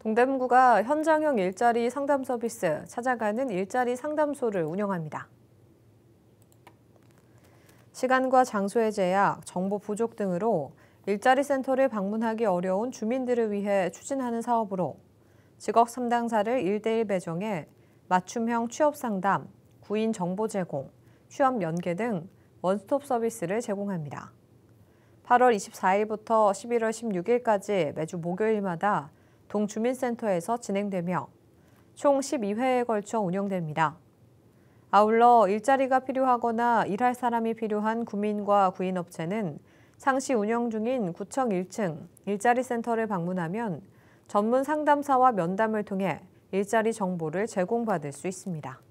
동대문구가 현장형 일자리 상담 서비스 찾아가는 일자리 상담소를 운영합니다. 시간과 장소의 제약, 정보 부족 등으로 일자리 센터를 방문하기 어려운 주민들을 위해 추진하는 사업으로 직업 3당사를 일대일 배정해 맞춤형 취업 상담, 구인 정보 제공, 취업 연계 등 원스톱 서비스를 제공합니다. 8월 24일부터 11월 16일까지 매주 목요일마다 동주민센터에서 진행되며 총 12회에 걸쳐 운영됩니다. 아울러 일자리가 필요하거나 일할 사람이 필요한 구민과 구인업체는 상시 운영 중인 구청 1층 일자리센터를 방문하면 전문 상담사와 면담을 통해 일자리 정보를 제공받을 수 있습니다.